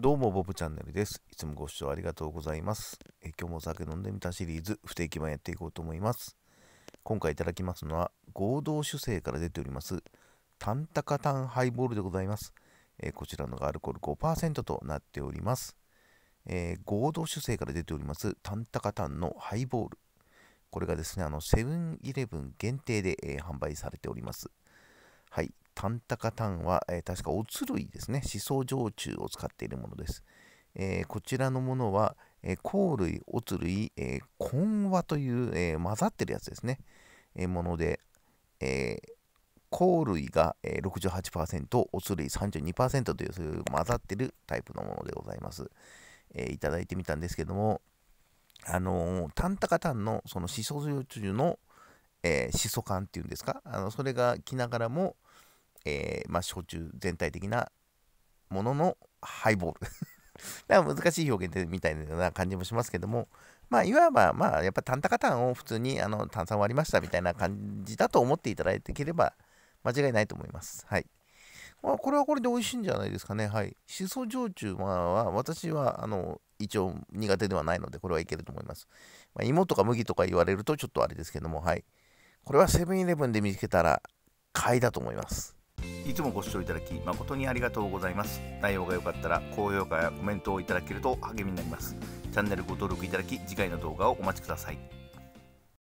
どうも、ボブチャンネルです。いつもご視聴ありがとうございます。え今日もお酒飲んでみたシリーズ、不定期版やっていこうと思います。今回いただきますのは、合同酒精から出ております、タンタカタンハイボールでございます。えこちらのがアルコール5%となっております。えー、合同酒精から出ております、タンタカタンのハイボール。これがですね、あの、セブンイレブン限定で、えー、販売されております。はい。タンタカタンは、えー、確かおつ類ですね、しそ焼酎を使っているものです。えー、こちらのものは、えー、香類、おつ類、えー、ワ和という、えー、混ざってるやつですね、えー、もので、えー、香類が68%、お酢類32%という、そういう混ざってるタイプのものでございます。えー、いただいてみたんですけども、あのー、タンタカタンのそのシソ焼酎の、えー、シソ感っていうんですか、あのそれが来ながらも、えー、まあ、焼酎全体的なもののハイボール だから難しい表現でみたいな感じもしますけども、まあ、いわば、まあ、やっぱタタンカタンを普通にあの炭酸割りましたみたいな感じだと思っていただいていければ間違いないと思います。はい。まあ、これはこれで美味しいんじゃないですかね。はい。シソ焼酎は私はあの一応苦手ではないので、これはいけると思います。まあ、芋とか麦とか言われるとちょっとあれですけども、はい。これはセブンイレブンで見つけたら買いだと思います。いつもご視聴いただき誠にありがとうございます。内容が良かったら高評価やコメントをいただけると励みになります。チャンネルご登録いただき次回の動画をお待ちください。